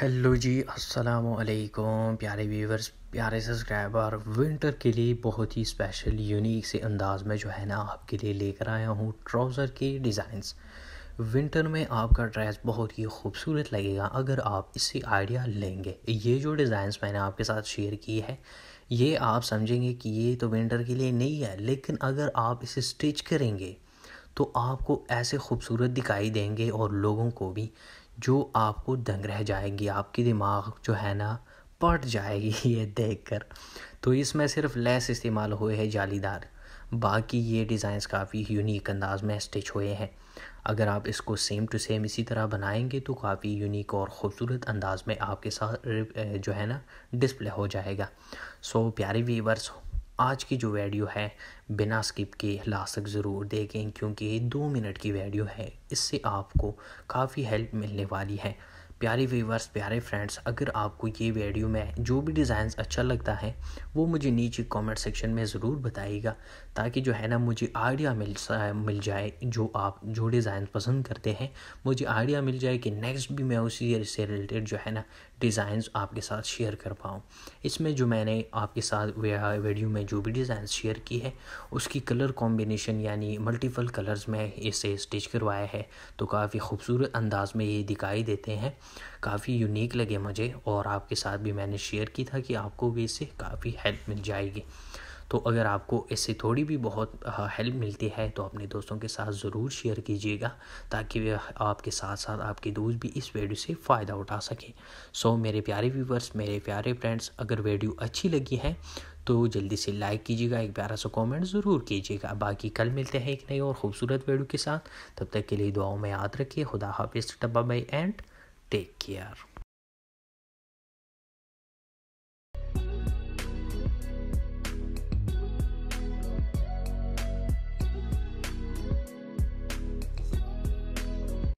Hello जी अस्सलाम वालेकुम प्यारे व्यूवर्स प्यारे सब्सक्राइबर विंटर के लिए बहुत ही स्पेशल यूनिक से अंदाज में जो है ना आपके लिए लेकर आया हूँ ट्राउज़र के डिज़ाइंस विंटर में आपका ड्रेस बहुत ही खूबसूरत लगेगा अगर आप इससे आइडिया लेंगे ये जो डिज़ाइंस मैंने आपके साथ शेयर की है ये आप समझेंगे कि ये तो विंटर के लिए नहीं है लेकिन अगर आप इसे स्टिच करेंगे तो आपको ऐसे खूबसूरत दिखाई देंगे और लोगों को भी जो आपको दंग रह जाएगी आपकी दिमाग जो है ना पट जाएगी ये देखकर तो इसमें सिर्फ लेस इस्तेमाल हुए हैं जालीदार बाकी ये डिज़ाइंस काफ़ी यूनिक अंदाज में स्टिच हुए हैं अगर आप इसको सेम टू सेम इसी तरह बनाएंगे तो काफ़ी यूनिक और ख़ूबसूरत अंदाज में आपके साथ जो है ना डिस्प्ले हो जाएगा सो प्यारे वीवर्स आज की जो वीडियो है बिना स्किप के लास्ट तक ज़रूर देखें क्योंकि दो मिनट की वीडियो है इससे आपको काफ़ी हेल्प मिलने वाली है प्यारे व्यूवर्स प्यारे फ्रेंड्स अगर आपको ये वीडियो में जो भी डिज़ाइंस अच्छा लगता है वो मुझे नीचे कमेंट सेक्शन में ज़रूर बताइएगा ताकि जो है ना मुझे आइडिया मिल मिल जाए जो आप जो डिज़ाइन पसंद करते हैं मुझे आइडिया मिल जाए कि नेक्स्ट भी मैं उसी से रिलेटेड जो है ना डिज़ाइंस आपके साथ शेयर कर पाऊँ इसमें जो मैंने आपके साथ वीडियो में जो भी डिज़ाइन शेयर की है उसकी कलर कॉम्बिनेशन यानी मल्टीपल कलर्स में इसे स्टिच करवाया है तो काफ़ी खूबसूरत अंदाज में ये दिखाई देते हैं काफ़ी यूनिक लगे मुझे और आपके साथ भी मैंने शेयर की था कि आपको भी इससे काफ़ी हेल्प मिल जाएगी तो अगर आपको इससे थोड़ी भी बहुत हेल्प मिलती है तो अपने दोस्तों के साथ ज़रूर शेयर कीजिएगा ताकि वे आपके साथ साथ आपके दोस्त भी इस वीडियो से फ़ायदा उठा सकें सो so, मेरे प्यारे व्यूवर्स मेरे प्यारे फ्रेंड्स अगर वीडियो अच्छी लगी है तो जल्दी से लाइक कीजिएगा एक प्यारा सा कमेंट ज़रूर कीजिएगा बाकी कल मिलते हैं एक नई और ख़ूबसूरत वीडियो के साथ तब तक के लिए दुआओं में याद रखिए खुदा हाफिज़ टब्बा बाई एंड Take care.